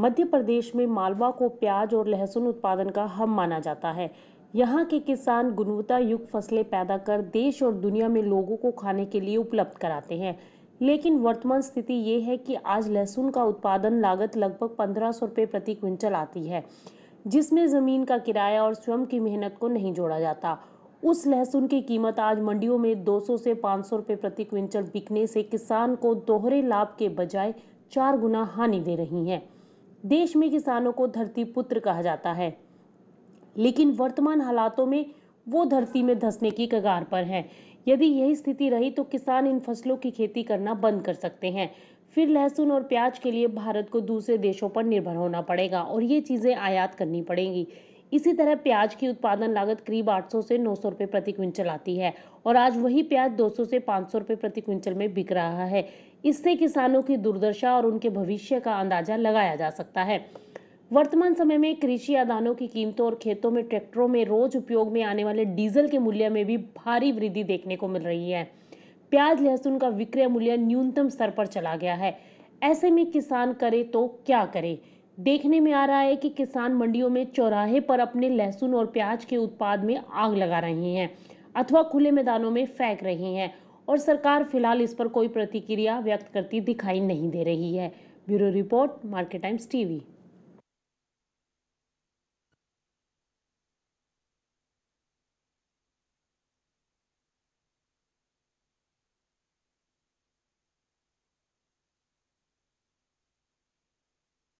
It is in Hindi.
मध्य प्रदेश में मालवा को प्याज और लहसुन उत्पादन का हम माना जाता है यहाँ के किसान गुणवत्ता युक्त फसलें पैदा कर देश और दुनिया में लोगों को खाने के लिए उपलब्ध कराते हैं लेकिन वर्तमान स्थिति ये है कि आज लहसुन का उत्पादन लागत लगभग पंद्रह सौ रुपये प्रति क्विंटल आती है जिसमें ज़मीन का किराया और स्वयं की मेहनत को नहीं जोड़ा जाता उस लहसुन की कीमत आज मंडियों में 200 से 500 रुपये प्रति क्विंटल बिकने से किसान को दोहरे लाभ के बजाय चार गुना हानि दे रही है देश में किसानों को धरती पुत्र कहा जाता है लेकिन वर्तमान हालातों में वो धरती में धंसने की कगार पर है यदि यही स्थिति रही तो किसान इन फसलों की खेती करना बंद कर सकते हैं फिर लहसुन और प्याज के लिए भारत को दूसरे देशों पर निर्भर होना पड़ेगा और ये चीज़ें आयात करनी पड़ेंगी इसी तरह प्याज की उत्पादन लागत करीब 800 से 900 रुपए प्रति क्विंटल आती है और आज वही प्याज 200 से 500 रुपए प्रति क्विंटल में बिक रहा है इससे किसानों की दुर्दशा और उनके भविष्य का अंदाजा लगाया जा सकता है वर्तमान समय में कृषि आदानों की कीमतों और खेतों में ट्रैक्टरों में रोज उपयोग में आने वाले डीजल के मूल्य में भी भारी वृद्धि देखने को मिल रही है प्याज लहसुन का विक्रय मूल्य न्यूनतम स्तर पर चला गया है ऐसे में किसान करे तो क्या करे देखने में आ रहा है कि किसान मंडियों में चौराहे पर अपने लहसुन और प्याज के उत्पाद में आग लगा रहे हैं अथवा खुले मैदानों में फेंक रहे हैं और सरकार फिलहाल इस पर कोई प्रतिक्रिया व्यक्त करती दिखाई नहीं दे रही है bureau report Market Times TV